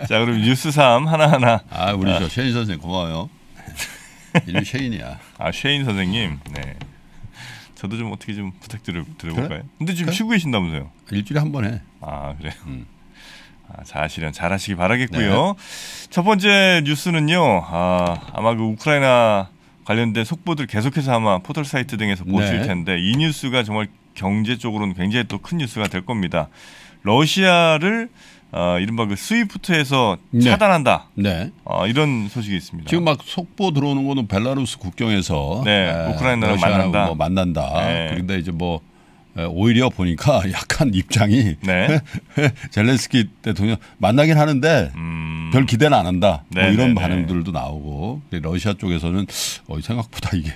자 그럼 뉴스 3 하나하나. 아 우리 아. 저 셰인 선생 님 고마워요. 이름 셰인이야. 아 셰인 선생님. 네. 저도 좀 어떻게 좀 부탁드려 볼까요 그래? 근데 지금 그래? 쉬고 계신다면서요? 일주일에 한 번 해. 아 그래요. 음. 아, 사실은 잘하시기 바라겠고요. 네. 첫 번째 뉴스는요. 아, 아마 그 우크라이나 관련된 속보들 계속해서 아마 포털 사이트 등에서 보실 네. 텐데 이 뉴스가 정말 경제 쪽으로는 굉장히 또 큰 뉴스가 될 겁니다. 러시아를 어, 이른바 그 스위프트에서 네. 차단한다. 네. 어, 이런 소식이 있습니다. 지금 막 속보 들어오는 거는 벨라루스 국경에서 네. 에, 우크라이나랑 만난다. 뭐 만난다. 네. 그런데 이제 뭐 오히려 보니까 약간 입장이 네. 젤렌스키 대통령 만나긴 하는데 음... 별 기대는 안 한다. 뭐 네, 이런 네, 네. 반응들도 나오고 러시아 쪽에서는 어, 생각보다 이게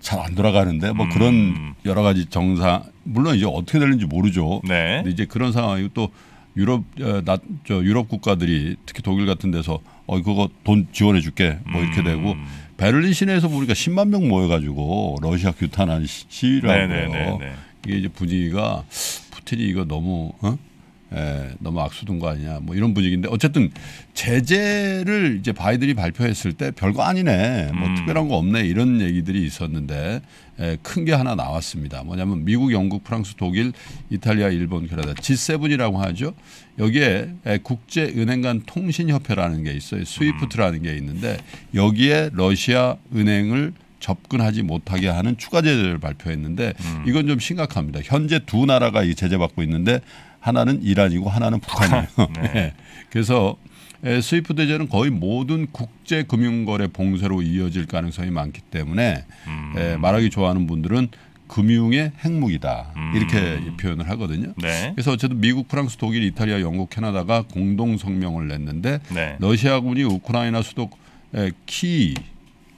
잘 안 돌아가는데 뭐 음... 그런 여러 가지 정상 물론 이제 어떻게 되는지 모르죠. 근데 이제 그런 상황이고 또 유럽 어, 나, 저 유럽 국가들이 특히 독일 같은 데서 어 그거 돈 지원해 줄게 뭐 이렇게 음. 되고 베를린 시내에서 우리가 10만 명 모여가지고 러시아 규탄한 시위를 하고요. 네, 네, 네, 이게 이제 분위기가 푸틴이 이거 너무 어? 에, 예, 너무 악수둔 거 아니냐 뭐 이런 분위기인데 어쨌든 제재를 이제 바이들이 발표했을 때 별거 아니네 뭐 음. 특별한 거 없네 이런 얘기들이 있었는데 예, 큰게 하나 나왔습니다 뭐냐면 미국 영국 프랑스 독일 이탈리아 일본 그러다 G7이라고 하죠 여기에 예, 국제은행 간 통신협회라는 게 있어요 스위프트라는 게 있는데 여기에 러시아 은행을 접근하지 못하게 하는 추가 제재를 발표했는데 음. 이건 좀 심각합니다 현재 두 나라가 이 제재 받고 있는데 하나는 이란이고 하나는 북한이에요. 네. 예. 그래서 스위프 대제는 거의 모든 국제 금융거래 봉쇄로 이어질 가능성이 많기 때문에 음. 말하기 좋아하는 분들은 금융의 핵무기다 음. 이렇게 표현을 하거든요. 네. 그래서 어쨌든 미국, 프랑스, 독일, 이탈리아, 영국, 캐나다가 공동 성명을 냈는데 네. 러시아군이 우크라이나 수도 키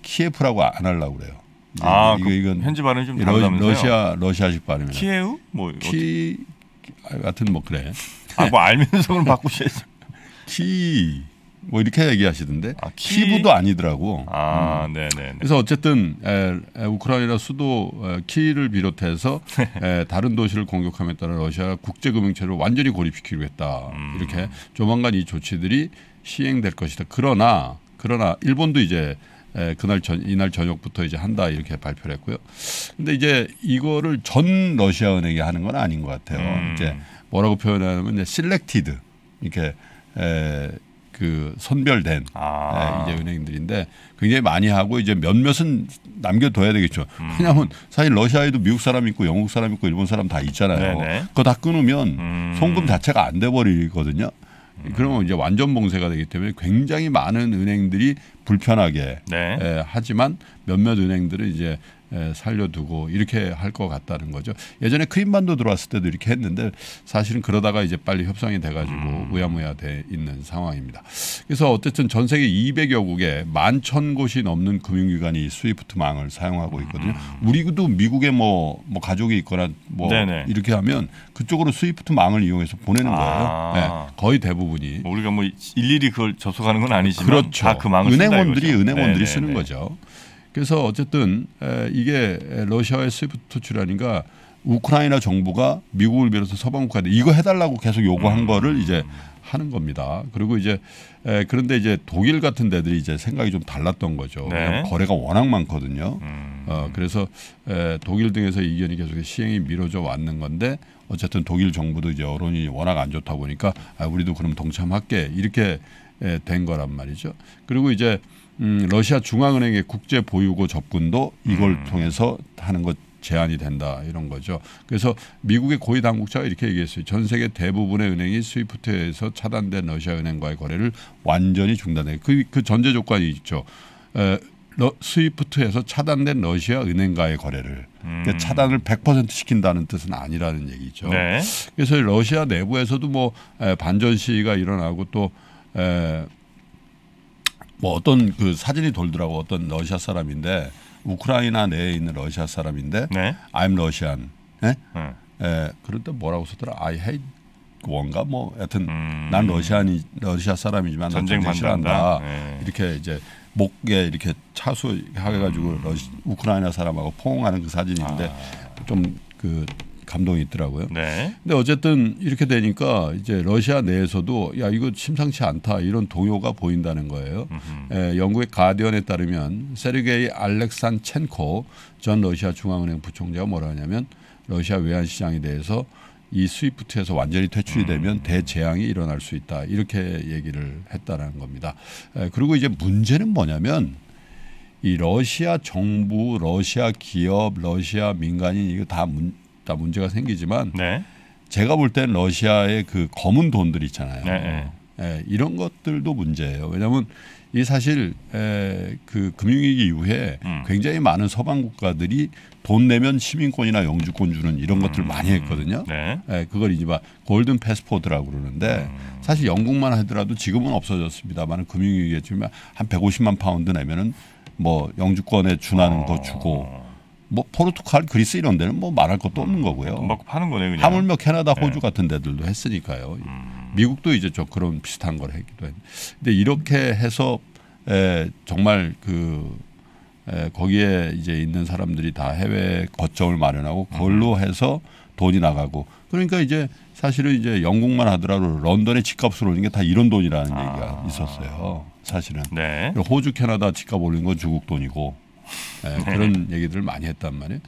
키예프라고 안 하려고 그래요. 아, 이거 그 이건 현지 발음 좀 러, 러시아 러시아식 발음이에요. 키예우 뭐키 어떻게? 하여튼 뭐 그래. 아 뭐 알면서 바꾸셔야죠. 키. 뭐 이렇게 얘기하시던데 아, 키? 부도 아니더라고. 아, 음. 네네. 그래서 어쨌든 에, 에, 우크라이나 수도 에, 어, 키를 비롯해서 에, 다른 도시를 공격함에 따라 러시아 국제금융체를 완전히 고립시키려 했다. 음. 이렇게 조만간 이 조치들이 시행될 것이다. 그러나 그러나 일본도 이제 에, 예, 그날 저, 이날 저녁부터 이제 한다 이렇게 발표를 했고요. 근데 이제 이거를 전 러시아 은행이 하는 건 아닌 것 같아요. 음. 이제 뭐라고 표현하면 이제 실렉티드 이렇게 에, 그 선별된 아. 네, 이제 은행들인데 굉장히 많이 하고 이제 몇몇은 남겨둬야 되겠죠. 음. 왜냐하면 사실 러시아에도 미국 사람 있고 영국 사람 있고 일본 사람 다 있잖아요. 네네. 그거 다 끊으면 음. 송금 자체가 안 돼 버리거든요. 그러면 이제 완전 봉쇄가 되기 때문에 굉장히 많은 은행들이 불편하게 네. 예, 하지만 몇몇 은행들은 이제 예, 살려두고 이렇게 할 것 같다는 거죠. 예전에 크림반도 들어왔을 때도 이렇게 했는데 사실은 그러다가 이제 빨리 협상이 돼가지고 우야무야 음. 돼 있는 상황입니다. 그래서 어쨌든 전 세계 200여 국에 1 1 0곳이 넘는 금융기관이 스위프트망을 사용하고 있거든요. 음. 우리도 미국에 뭐, 뭐 가족이 있거나 뭐 네네. 이렇게 하면 그쪽으로 스위프트망을 이용해서 보내는 거예요. 아. 네, 거의 대부분이 뭐 우리가 뭐 일일이 그걸 접속하는 건 아니지만 그렇죠. 그 은행원들이 은행원들이 네네네. 네, 쓰는 네. 거죠. 그래서 어쨌든 이게 러시아의 스위프트 출연인가 우크라이나 정부가 미국을 비롯해 서방 국가들 이거 해달라고 계속 요구한 음. 거를 이제 하는 겁니다. 그리고 이제 에, 그런데 이제 독일 같은 데들이 이제 생각이 좀 달랐던 거죠. 네. 거래가 워낙 많거든요. 음. 어, 그래서 에, 독일 등에서 이견이 계속 시행이 미뤄져 왔는 건데 어쨌든 독일 정부도 이제 여론이 워낙 안 좋다 보니까 아, 우리도 그럼 동참할게 이렇게 에, 된 거란 말이죠. 그리고 이제 음, 러시아 중앙은행의 국제 보유고 접근도 이걸 음. 통해서 하는 것 제한이 된다 이런 거죠. 그래서 미국의 고위 당국자가 이렇게 얘기했어요. 전 세계 대부분의 은행이 스위프트에서 차단된 러시아 은행과의 거래를 완전히 중단해. 그, 그 전제 조건이 있죠. 에, 러, 스위프트에서 차단된 러시아 은행과의 거래를 그러니까 음. 그러니까 차단을 100% 시킨다는 뜻은 아니라는 얘기죠. 네. 그래서 러시아 내부에서도 뭐 에, 반전 시위가 일어나고 또 에, 뭐 어떤 그 사진이 돌더라고 어떤 러시아 사람인데 우크라이나 내에 있는 러시아 사람인데 네? I'm Russian. 네? 음. 예. 그런데 뭐라고 썼더라 I hate 원가 뭐 하여튼 음. 난 러시아니 러시아 사람이지만 전쟁 싫어한다. 네. 이렇게 이제 목에 이렇게 차수해 가지고 음. 러시, 우크라이나 사람하고 포옹하는 그 사진인데 아. 좀그 감동이 있더라고요. 네. 근데 어쨌든 이렇게 되니까 이제 러시아 내에서도 야 이거 심상치 않다 이런 동요가 보인다는 거예요. 에, 예, 영국의 가디언에 따르면 세르게이 알렉산 첸코 전 러시아 중앙은행 부총재가 뭐라 하냐면 러시아 외환시장에 대해서 이 스위프트에서 완전히 퇴출이 음. 되면 음. 대재앙이 일어날 수 있다 이렇게 얘기를 했다라는 겁니다. 에, 예, 그리고 이제 문제는 뭐냐면 이 러시아 정부, 러시아 기업, 러시아 민간인 이거 다 문, 있다 문제가 생기지만 네. 제가 볼 때는 러시아의 그 검은 돈들 있잖아요. 네. 네. 예, 이런 것들도 문제예요. 왜냐하면 이 사실 에, 예, 그 금융위기 이후에 음. 굉장히 많은 서방 국가들이 돈 내면 시민권이나 영주권 주는 이런 음. 것들 을 많이 했거든요. 네. 에, 예, 그걸 이제 막 골든 패스포드라고 그러는데 음. 사실 영국만 하더라도 지금은 없어졌습니다만 금융위기에 지금 한 150만 파운드 내면은 뭐 영주권에 준하는 거 주고 어. 뭐 포르투갈, 그리스 이런 데는 뭐 말할 것도 없는 음, 거고요. 먹 파는 거네 그 하물며 캐나다, 네. 호주 네. 같은 데들도 했으니까요. 음. 미국도 이제 저 그런 비슷한 걸 했기도 했는데 근데 이렇게 해서 에, 정말 그 에, 거기에 이제 있는 사람들이 다 해외 거점을 마련하고 그걸로 음. 해서 돈이 나가고 그러니까 이제 사실은 이제 영국만 하더라도 런던의 집값으로 오는 게 다 이런 돈이라는 아. 얘기가 있었어요. 사실은 네. 호주, 캐나다 집값 올린 건 중국 돈이고 예, 네, 그런 얘기들을 많이 했단 말이에요.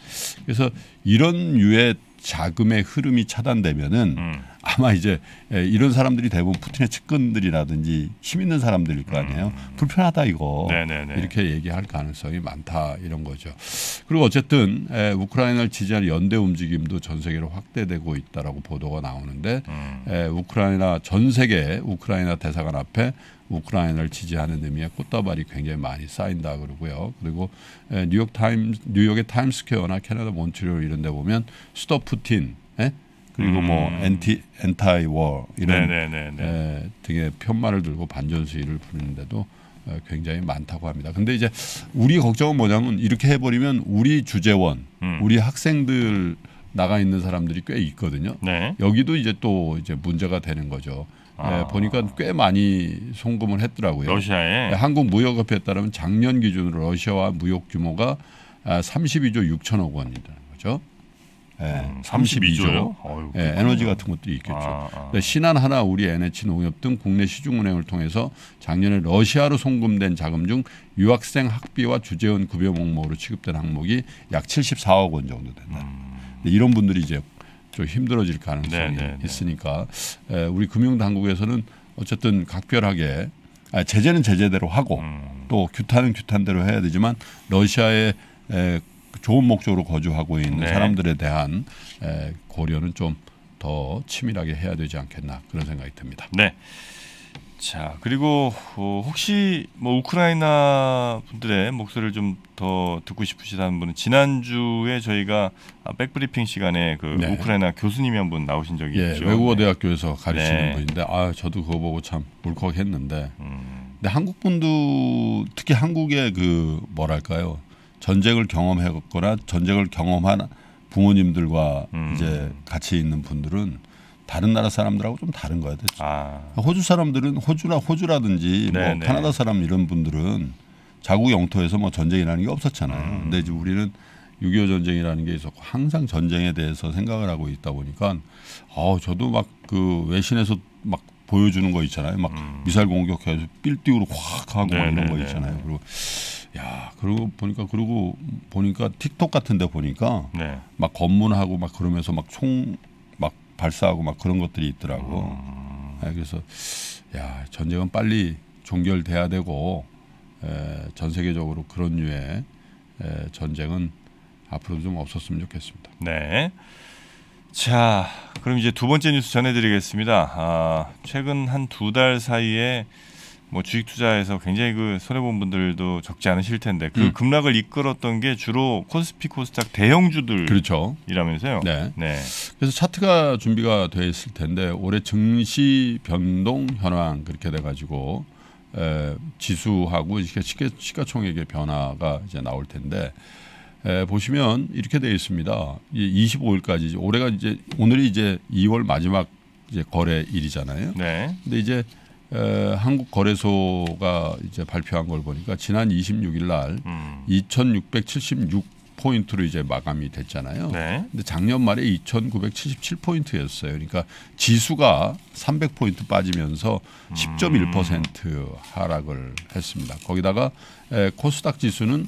그래서 이런 유의 자금의 흐름이 차단되면은 음. 아마 이제 예, 이런 사람들이 대부분 푸틴의 측근들이라든지 힘 있는 사람들일 거 아니에요. 음. 불편하다 이거 네네네. 이렇게 얘기할 가능성이 많다 이런 거죠. 그리고 어쨌든 예, 우크라이나를 지지하는 연대 움직임도 전 세계로 확대되고 있다라고 보도가 나오는데 음. 예, 우크라이나 전 세계 우크라이나 대사관 앞에 우크라이나를 지지하는 의미의 꽃다발이 굉장히 많이 쌓인다 그러고요. 그리고 뉴욕 타임 뉴욕의 타임스퀘어나 캐나다 몬트리올 이런 데 보면 스톱 푸틴 에? 그리고 뭐 음. 엔티 엔타이 워 이런 에, 예, 되게 편말을 들고 반전 수위를 부르는데도 어, 굉장히 많다고 합니다. 근데 이제 우리 걱정은 뭐냐면 이렇게 해버리면 우리 주재원, 음. 우리 학생들 나가 있는 사람들이 꽤 있거든요. 네. 여기도 이제 또 이제 문제가 되는 거죠. 예, 아. 네, 보니까 꽤 많이 송금을 했더라고요. 러시아에 네, 한국 무역협회에 따르면 작년 기준으로 러시아와 무역 규모가 아, 32조 6천억 원이라는 거죠. 예, 32조요. 음, 어 예, 에너지 같은 것도 있겠죠. 아, 아. 그러니까 신한 하나, 우리 NH 농협 등 국내 시중은행을 통해서 작년에 러시아로 송금된 자금 중 유학생 학비와 주재원 급여 목록으로 취급된 항목이 약 74억 원 정도 된다. 음. 이런 분들이 이제 좀 힘들어질 가능성이 네네네. 네, 네. 있으니까 에, 우리 금융당국에서는 어쨌든 각별하게 아, 제재는 제재대로 하고 음. 또 규탄은 규탄대로 해야 되지만 러시아의 에, 좋은 목적으로 거주하고 있는 네. 사람들에 대한 에, 고려는 좀 더 치밀하게 해야 되지 않겠나 그런 생각이 듭니다. 네. 자 그리고 어, 혹시 뭐 우크라이나 분들의 목소리를 좀 더 듣고 싶으시다는 분은 지난주에 저희가 아, 백브리핑 시간에 그 네. 우크라이나 교수님이 한 분 나오신 적이 네, 있죠. 외국어 네. 대학교에서 가르치는 네. 분인데 아 저도 그거 보고 참 울컥했는데. 음. 근데 한국 분도 특히 한국의 그 뭐랄까요 전쟁을 경험했거나 전쟁을 경험한 부모님들과 음. 이제 같이 있는 분들은 다른 나라 사람들하고 좀 다른 거야. 아. 호주 사람들은 호주나 호주라든지 네네. 뭐 네, 네. 캐나다 사람 이런 분들은 자국 영토에서 뭐 전쟁이라는 게 없었잖아요. 음. 근데 이제 우리는 6.25 전쟁이라는 게 있었고 항상 전쟁에 대해서 생각을 하고 있다 보니까 어 저도 막 그 외신에서 막 보여주는 거 있잖아요. 막 음. 미사일 공격해서 빌딩으로 확 하고 막 네, 이런 거 있잖아요. 그리고 야, 그러고 보니까 그리고 보니까 틱톡 같은데 보니까 네. 막 검문하고 막 그러면서 막 총막 막 발사하고 막 그런 것들이 있더라고. 음. 네, 그래서 야 전쟁은 빨리 종결돼야 되고 에, 전 세계적으로 그런 류의 에, 전쟁은 앞으로 좀 없었으면 좋겠습니다. 네. 자, 그럼 이제 두 번째 뉴스 전해드리겠습니다. 아, 최근 한 두 달 사이에 뭐 주식 투자에서 굉장히 그 손해 본 분들도 적지 않으실 텐데 그 음. 급락을 이끌었던 게 주로 코스피 코스닥 대형주들 그렇죠. 이라면서요. 네. 네. 그래서 차트가 준비가 돼 있을 텐데 올해 증시 변동 현황 그렇게 돼 가지고 에, 지수하고 이렇게 시가, 시가총액의 변화가 이제 나올 텐데 에, 보시면 이렇게 되어 있습니다. 이 25일까지 올해가 이제 오늘이 이제 2월 마지막 이제 거래일이잖아요. 네. 근데 이제 에, 한국 거래소가 이제 발표한 걸 보니까 지난 26일 날 음. 2,676 포인트로 이제 마감이 됐잖아요. 네. 근데 작년 말에 2,977 포인트였어요. 그러니까 지수가 300 포인트 빠지면서 10.1% 음. 하락을 했습니다. 거기다가 에, 코스닥 지수는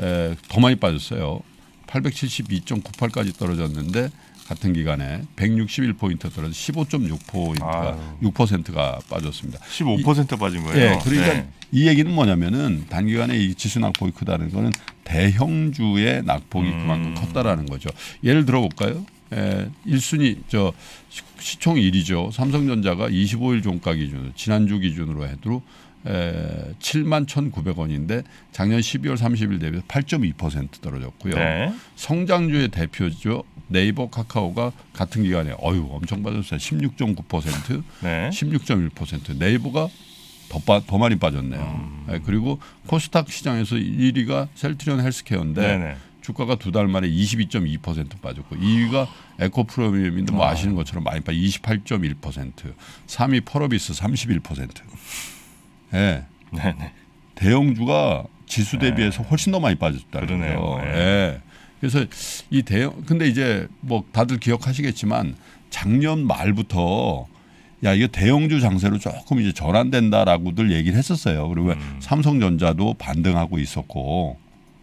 에, 더 많이 빠졌어요. 872.98까지 떨어졌는데 같은 기간에 161포인트 떨어져 15.6포인트가 아. 6%가 빠졌습니다. 15% 이, 빠진 거예요. 예, 그러니까 네. 이 얘기는 뭐냐면은 단기간에 이 지수 낙폭이 크다는 거는 대형주의 낙폭이 음. 그만큼 컸다라는 거죠. 예를 들어 볼까요? 에, 예, 1순위 저 시총 1위죠. 삼성전자가 25일 종가 기준 지난주 기준으로 해도 에, 7만 1,900원인데 작년 12월 30일 대비 8.2% 떨어졌고요. 네. 성장주의 대표죠. 네이버 카카오가 같은 기간에 어유 엄청 빠졌어요. 16.9% 네. 16.1% 네이버가 더, 빠, 더 많이 빠졌네요. 음. 네, 그리고 코스닥 시장에서 1위가 셀트리온 헬스케어인데 네네. 주가가 두 달 만에 22.2% 빠졌고 2위가 에코프로미엄인데 뭐 아. 아시는 것처럼 많이 빠졌 28.1%, 3위 펄어비스 31%. 예. 네. 네, 네. 대형주가 지수 네. 대비해서 훨씬 더 많이 빠졌다는 그러네요. 네. 예. 네. 그래서 이 대형 근데 이제 뭐 다들 기억하시겠지만 작년 말부터 야 이거 대형주 장세로 조금 이제 전환된다라고들 얘기를 했었어요. 그리고 음. 삼성전자도 반등하고 있었고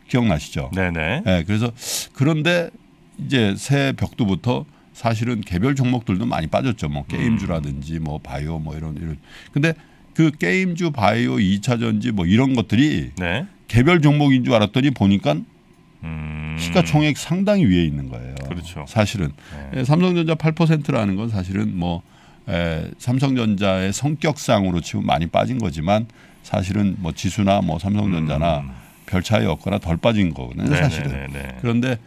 기억나시죠? 네네. 네, 그래서 그런데 이제 새 벽두부터 사실은 개별 종목들도 많이 빠졌죠. 뭐 게임주라든지 뭐 바이오 뭐 이런 이런. 근데 그 게임주 바이오 2차 전지 뭐 이런 것들이 네. 개별 종목인 줄 알았더니 보니까 음. 시가총액 상당히 위에 있는 거예요. 그렇죠. 사실은 네. 예, 삼성전자 8%라는 건 사실은 뭐 에, 예, 삼성전자의 성격상으로 지금 많이 빠진 거지만 사실은 뭐 지수나 뭐 삼성전자나 음. 별 차이 없거나 덜 빠진 거거든요 네, 사실은. 네, 네, 그런데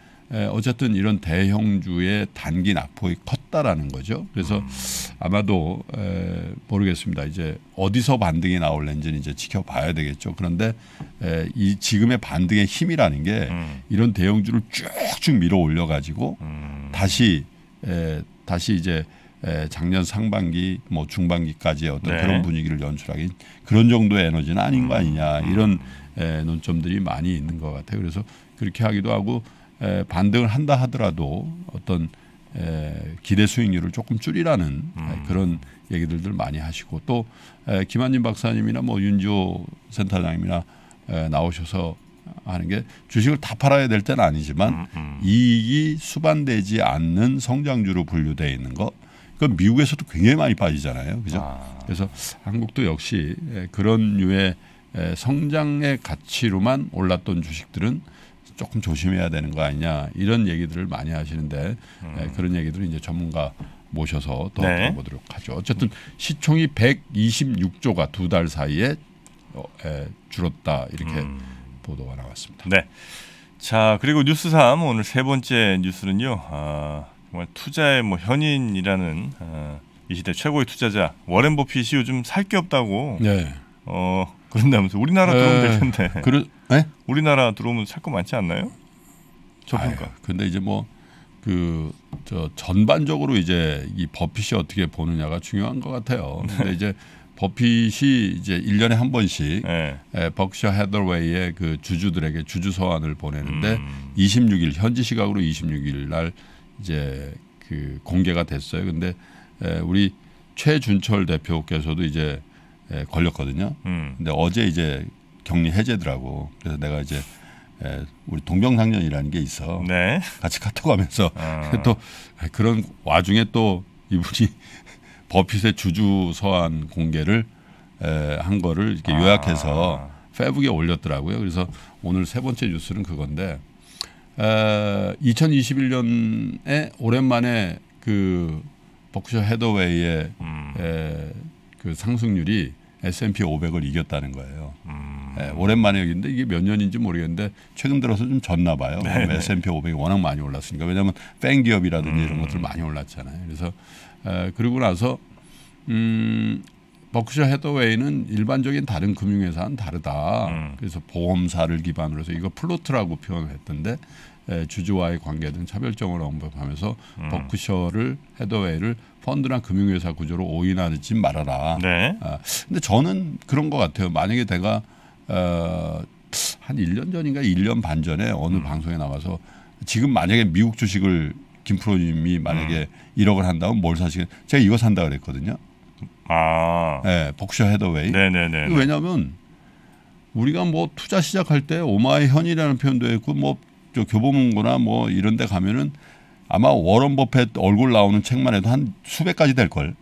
어쨌든 이런 대형주의 단기 낙폭이 컸다라는 거죠. 그래서 음. 아마도 에, 모르겠습니다. 이제 어디서 반등이 나올는지는 이제 지켜봐야 되겠죠. 그런데 에, 이 지금의 반등의 힘이라는 게 음. 이런 대형주를 쭉쭉 밀어 올려 가지고 음. 다시 에, 다시 이제 에, 작년 상반기 뭐 중반기까지의 어떤 네. 그런 분위기를 연출하기 그런 정도의 에너지는 아닌 거 아니냐 음. 이런 음. 에, 예, 논점들이 많이 있는 것 같아요. 그래서 그렇게 하기도 하고 에, 예, 반등을 한다 하더라도 어떤 에, 예, 기대 수익률을 조금 줄이라는 음. 그런 얘기들들 많이 하시고 또 에, 김한진 박사님이나 뭐윤주호 센터장님이나 에, 나오셔서 하는 게 주식을 다 팔아야 될 때는 아니지만 음, 음. 이익이 수반되지 않는 성장주로 분류돼 있는 거. 그 미국에서도 굉장히 많이 빠지잖아요. 그죠? 아. 그래서 한국도 역시 그런 류의 예, 성장의 가치로만 올랐던 주식들은 조금 조심해야 되는 거 아니냐 이런 얘기들을 많이 하시는데 예, 음. 그런 얘기들을 이제 전문가 모셔서 더 네. 보도록 하죠. 어쨌든 시총이 126조가 두 달 사이에 어, 예, 줄었다 이렇게 음. 보도가 나왔습니다. 네. 자 그리고 뉴스 3 오늘 세 번째 뉴스는요. 아, 정말 투자의 뭐 현인이라는 아, 이 시대 최고의 투자자 워렌 버핏이 요즘 살 게 없다고 네. 어, 그런다면서 우리나라 네. 들어오면 될 텐데. 그러, 에? 네? 우리나라 들어오면 살거 많지 않나요? 저평가. 런데 이제 뭐 그 저 전반적으로 이제 이 버핏이 어떻게 보느냐가 중요한 것 같아요. 네. 근데 이제 버핏이 이제 일년에한 번씩 네. 예, 버크셔 헤더웨이의 그 주주들에게 주주 서한을 보내는데 음. 26일 현지 시각으로 26일 날 이제 그 공개가 됐어요. 근데 예, 우리 최준철 대표께서도 이제 에, 예, 걸렸거든요. 음. 근데 어제 이제 격리 해제더라고. 그래서 내가 이제 에, 예, 우리 동병상련이라는 게 있어. 네. 같이 카톡하면서 아. 또 그런 와중에 또 이분이 버핏의 주주 서한 공개를 에, 예, 한 거를 이렇게 아. 요약해서 페북에 올렸더라고요. 그래서 오늘 세 번째 뉴스는 그건데 에, 아, 2021년에 오랜만에 그 버크셔 헤더웨이의 음. 에, 그 상승률이 S&P 500을 이겼다는 거예요. 음. 네, 오랜만에 여기인데 이게 몇 년인지 모르겠는데 최근 들어서 좀 졌나 봐요. 네, 네. S&P 500이 워낙 많이 올랐으니까 왜냐하면 뺑 기업이라든지 음. 이런 것들 많이 올랐잖아요. 그래서 에, 그리고 나서 음, 버크셔 해더웨이는 일반적인 다른 금융회사는 다르다. 음. 그래서 보험사를 기반으로 해서 이거 플로트라고 표현했던데 을 예, 주주와의 관계 등 차별적으로 언급하면서 음. 버크셔를 헤더웨이를 펀드나 금융회사 구조로 오인하지 말아라. 네. 아, 근데 저는 그런 것 같아요. 만약에 내가 어, 한 1년 전인가 1년 반 전에 어느 음. 방송에 나와서 지금 만약에 미국 주식을 김프로님이 만약에 음. 1억을 한다면 뭘 사시겠? 제가 이거 산다 그랬거든요. 아. 예, 네, 버크셔 네, 헤더웨이. 네네네. 왜냐하면 우리가 뭐 투자 시작할 때 오마이 현이라는 표현도 했고 뭐저 교보문고나 뭐 이런 데 가면은 아마 워런 버핏 얼굴 나오는 책만 해도 한 수백 가지 될 걸.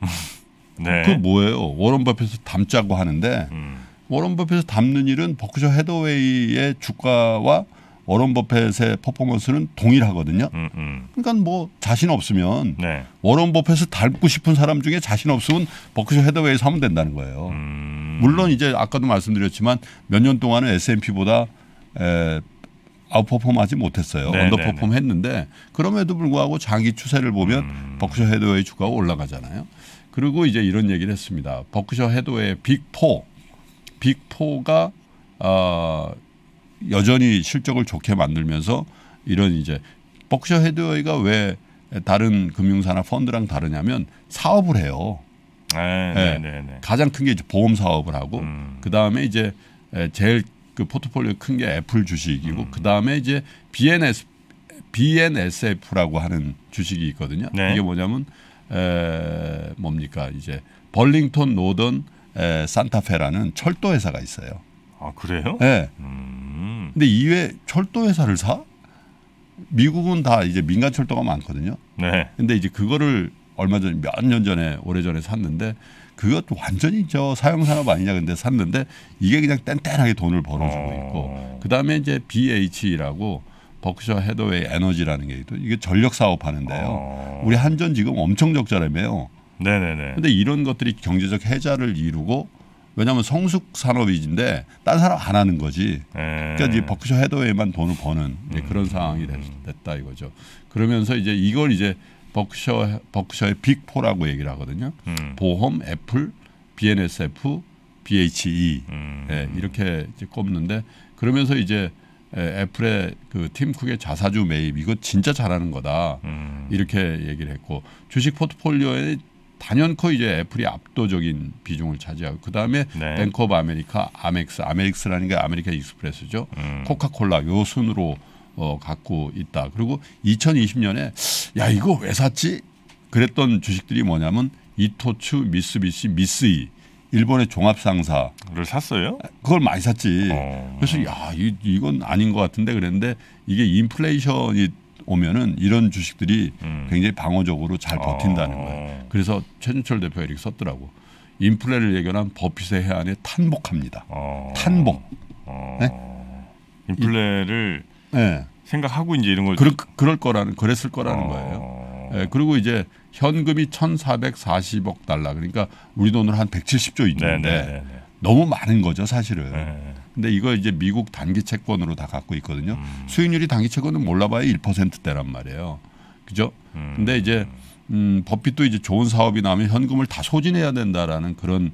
네. 그 뭐예요? 워런 버핏을 담자고 하는데 음. 워런 버핏을 담는 일은 버크셔 헤더웨이의 주가와 워런 버핏의 퍼포먼스는 동일하거든요. 음, 음. 그러니까 뭐 자신 없으면 네. 워런 버핏을 닮고 싶은 사람 중에 자신 없으면 버크셔 헤더웨이 에 사면 된다는 거예요. 음. 물론 이제 아까도 말씀드렸지만 몇 년 동안은 S&P보다 에, 아웃퍼폼하지 못했어요. 네, 언더퍼폼 네, 네, 했는데 그럼에도 불구하고 장기 추세를 보면 음. 버크셔 헤드웨이 주가가 올라가잖아요. 그리고 이제 이런 얘기를 했습니다. 버크셔 헤드웨이 빅4 빅4가 어, 여전히 실적을 좋게 만들면서 이런 이제 버크셔 헤드웨이가 왜 다른 금융사나 펀드랑 다르냐면 사업을 해요. 아, 예. 네, 네, 네, 가장 큰 게 보험 사업을 하고 음. 그 다음에 이제 제일 그 포트폴리오 큰 게 애플 주식이고 음. 그다음에 이제 BNS BNSF라고 하는 주식이 있거든요. 네. 이게 뭐냐면 에, 뭡니까 이제 벌링턴 노던 에, 산타페라는 철도 회사가 있어요. 아 그래요? 네. 음. 근데 이외 철도 회사를 사? 미국은 다 이제 민간 철도가 많거든요. 네. 근데 이제 그거를 얼마 전 몇 년 전에 오래 전에 샀는데 그것도 완전히 저 사용산업 아니냐 근데 샀는데 이게 그냥 땡땡하게 돈을 벌어주고 어. 있고 그다음에 이제 BH라고 버크셔 헤더웨이 에너지라는 게 있고 이게 전력 사업하는데요. 어. 우리 한전 지금 엄청 적자라며요. 네네네. 근데 이런 것들이 경제적 해자를 이루고 왜냐하면 성숙 산업이인데 지딴 사람 안 하는 거지. 예. 그러니까 이제 버크셔 헤더웨이만 돈을 버는 예, 그런 음. 상황이 됐, 다 이거죠. 그러면서 이제 이걸 이제 버크셔 버크셔의 빅포라고 얘기를 하거든요. 음. 보험, 애플, BNSF, BHE 음. 예, 이렇게 꼽는데 그러면서 이제 예, 애플의 그 팀쿡의 자사주 매입 이거 진짜 잘하는 거다 음. 이렇게 얘기를 했고 주식 포트폴리오에 단연코 이제 애플이 압도적인 비중을 차지하고 그 다음에 네. 뱅크 오브 아메리카, 아멕스, 아메릭스라는 게 아메리카 익스프레스죠, 음. 코카콜라 요 순으로 어, 갖고 있다. 그리고 2020년에 야 이거 왜 샀지? 그랬던 주식들이 뭐냐면 이토츠, 미쓰비시, 미쓰이 일본의 종합상사를 샀어요? 아, 그걸 많이 샀지. 어. 그래서 야 이, 이건 아닌 것 같은데 그랬는데 이게 인플레이션이 오면은 이런 주식들이 음. 굉장히 방어적으로 잘 버틴다는 어. 거예요. 그래서 최준철 대표가 이렇게 썼더라고. 인플레를 예견한 버핏의 해안에 탄복합니다. 어. 탄복. 어. 네? 인플레를 이, 네. 생각하고 이제 이런 걸 그럴, 그럴 거라는 그랬을 거라는 어. 거예요. 네, 그리고 이제 현금이 천사백사십억 달러 그러니까 우리 돈으로 한 백칠십 조 있는데 네, 네, 네, 너무 많은 거죠 사실은. 네. 근데 이거 이제 미국 단기 채권으로 다 갖고 있거든요. 음. 수익률이 단기 채권은 몰라봐야 1%대란 말이에요. 그죠? 음. 근데 이제 음, 버핏도 이제 좋은 사업이 나오면 현금을 다 소진해야 된다라는 그런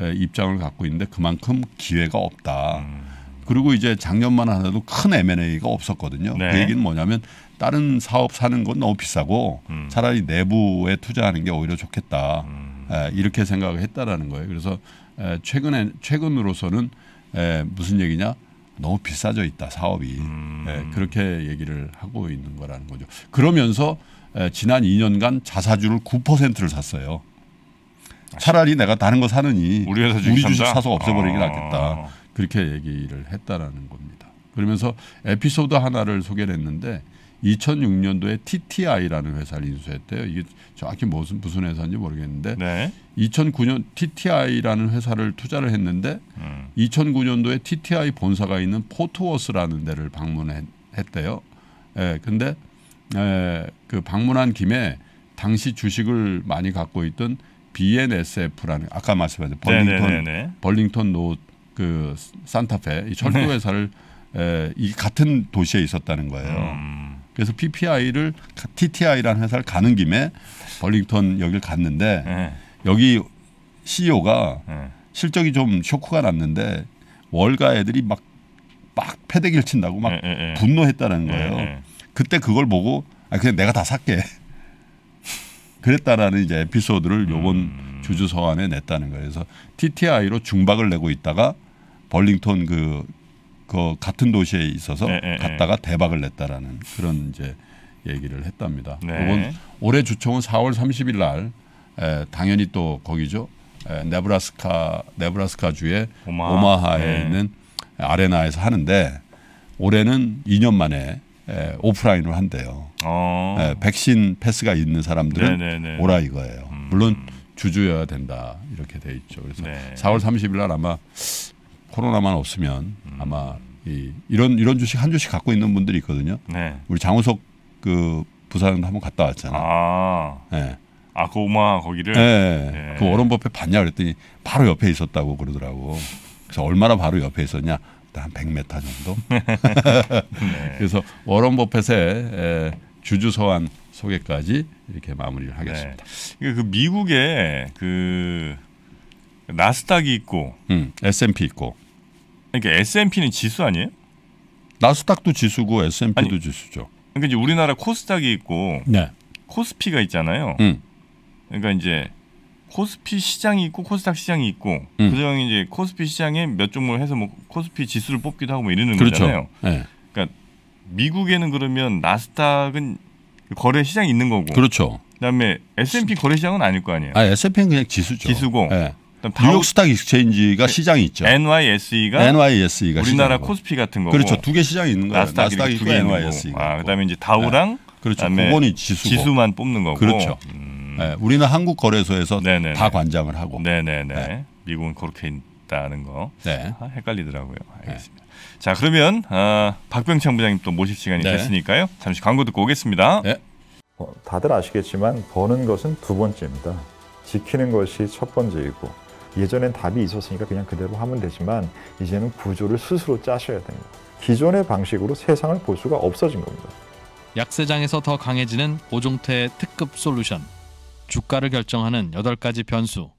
에, 예, 입장을 갖고 있는데 그만큼 기회가 없다. 음. 그리고 이제 작년만 하더라도 큰 M&A가 없었거든요. 네. 그 얘기는 뭐냐면 다른 사업 사는 건 너무 비싸고 음. 차라리 내부에 투자하는 게 오히려 좋겠다. 음. 에, 이렇게 생각을 했다라는 거예요. 그래서 에, 최근에 최근으로서는 에, 무슨 얘기냐? 너무 비싸져 있다 사업이 음. 에, 그렇게 얘기를 하고 있는 거라는 거죠. 그러면서 에, 지난 2년간 자사주를 9%를 샀어요. 차라리 내가 다른 거 사느니 우리, 우리 주식 사서 없애버리기 아. 낫겠다. 그렇게 얘기를 했다라는 겁니다. 그러면서 에피소드 하나를 소개를 했는데 2006년도에 TTI라는 회사를 인수했대요. 이게 정확히 무슨 무슨 회사인지 모르겠는데 네. 2009년 TTI라는 회사를 투자를 했는데 음. 2009년도에 TTI 본사가 있는 포트워스라는 데를 방문했대요. 예, 근데 에, 예, 그 방문한 김에 당시 주식을 많이 갖고 있던 BNSF라는 아까 말씀하신 네, 네, 벌링턴 네네네네. 네. 벌링턴 노트 그 산타페 이 철도 회사를 네. 에, 이 같은 도시에 있었다는 거예요. 음. 그래서 PPI를 TTI라는 회사를 가는 김에 벌링턴 여기를 갔는데 네. 여기 CEO가 네. 실적이 좀 쇼크가 났는데 월가 애들이 막막 패대기를 친다고 막 예, 예, 예. 분노했다는 거예요. 그때 그걸 보고 아 그냥 내가 다 살게. 그랬다라는 이제 에피소드를 요번 음. 주주 서안에 냈다는 거예요. 그래서 TTI로 중박을 내고 있다가 벌링턴 그, 그 같은 도시에 있어서 네, 네, 네, 갔다가 대박을 냈다라는 그런 이제 얘기를 했답니다. 이번 네. 올해 주총은 4월 30일 날 에, 당연히 또 거기죠. 에, 네브라스카 네브라스카 주의 오마하. 에 있는 아레나에서 하는데 올해는 2년 만에 에, 오프라인으로 한대요. 어. 에, 백신 패스가 있는 사람들은 네네네. 오라 이거예요. 음. 물론 주주여야 된다 이렇게 돼 있죠. 그래서 네. 4월 30일 날 아마 코로나만 없으면 아마 이, 이런 이런 주식 한 주씩 갖고 있는 분들이 있거든요. 네. 우리 장우석 그 부사장도 한번 갔다 왔잖아요. 아, 네. 예. 아고마 그 거기를. 네. 네. 그 워런 버핏 봤냐 그랬더니 바로 옆에 있었다고 그러더라고. 그래서 얼마나 바로 옆에 있었냐? 한 100m 정도. 네. 그래서 워런 버핏의 주주 서한 소개까지 이렇게 마무리를 하겠습니다. 네. 그 미국에 그 나스닥이 있고 음, S&P 있고 그러니까 S&P는 지수 아니에요? 나스닥도 지수고 S&P도 아니, 지수죠. 그러니까 이제 우리나라 코스닥이 있고 네. 코스피가 있잖아요. 음. 그러니까 이제 코스피 시장이 있고 코스닥 시장이 있고 음. 그중 이제 코스피 시장에 몇 종목을 해서 뭐 코스피 지수를 뽑기도 하고 뭐 이러는 그렇죠. 거잖아요. 네. 그러니까 미국에는 그러면 나스닥은 거래 시장이 있는 거고. 그렇죠. 그다음에 S&P 거래 시장은 아닐 거 아니에요. 아, S&P는 그냥 지수죠. 지수고. 네. 다음 뉴욕 스탁 익스체인지가 그 시장이 있죠. NYSE가 NYSE가 우리나라 코스피 같은 거고. 그렇죠. 두 개 시장이 있는 거예 나스닥이, 나스닥이 두개 NYSE. 아, 그다음에 이제 다우랑 네. 그렇죠. 그거는 지수 지수만 뽑는 거고. 그렇죠. 음. 네. 우리는 한국 거래소에서 네네네. 다 관장을 하고. 네네네. 네. 미국은 그렇게 있다는 거. 네. 아, 헷갈리더라고요. 네. 알겠습니다. 자, 그러면 아, 박병창 부장님 또 모실 시간이 네. 됐으니까요. 잠시 광고 듣고 오겠습니다. 네. 어, 다들 아시겠지만 버는 것은 두 번째입니다. 지키는 것이 첫 번째이고 예전엔 답이 있었으니까 그냥 그대로 하면 되지만 이제는 구조를 스스로 짜셔야 됩니다. 기존의 방식으로 세상을 볼 수가 없어진 겁니다. 약세장에서 더 강해지는 오종태의 특급 솔루션. 주가를 결정하는 8가지 변수.